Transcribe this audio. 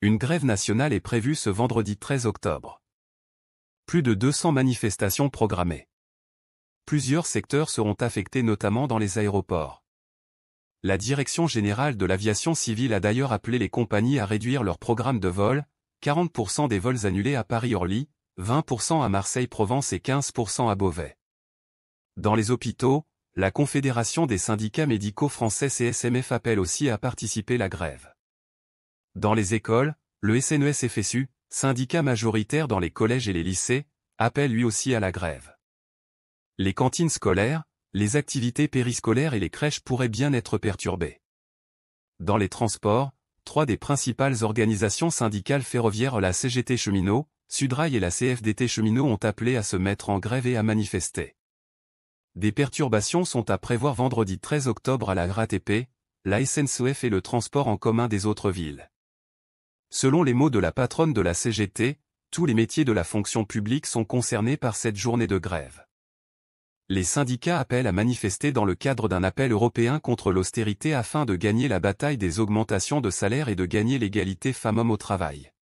Une grève nationale est prévue ce vendredi 13 octobre. Plus de 200 manifestations programmées. Plusieurs secteurs seront affectés notamment dans les aéroports. La Direction générale de l'aviation civile a d'ailleurs appelé les compagnies à réduire leur programme de vol, 40% des vols annulés à Paris-Orly, 20% à Marseille-Provence et 15% à Beauvais. Dans les hôpitaux, la Confédération des syndicats médicaux français CSMF appelle aussi à participer à la grève. Dans les écoles, le SNES-FSU, syndicat majoritaire dans les collèges et les lycées, appelle lui aussi à la grève. Les cantines scolaires, les activités périscolaires et les crèches pourraient bien être perturbées. Dans les transports, trois des principales organisations syndicales ferroviaires la CGT Cheminot, Sudrail et la CFDT Cheminot ont appelé à se mettre en grève et à manifester. Des perturbations sont à prévoir vendredi 13 octobre à la RATP, la SNCF e et le transport en commun des autres villes. Selon les mots de la patronne de la CGT, tous les métiers de la fonction publique sont concernés par cette journée de grève. Les syndicats appellent à manifester dans le cadre d'un appel européen contre l'austérité afin de gagner la bataille des augmentations de salaire et de gagner l'égalité femmes-hommes au travail.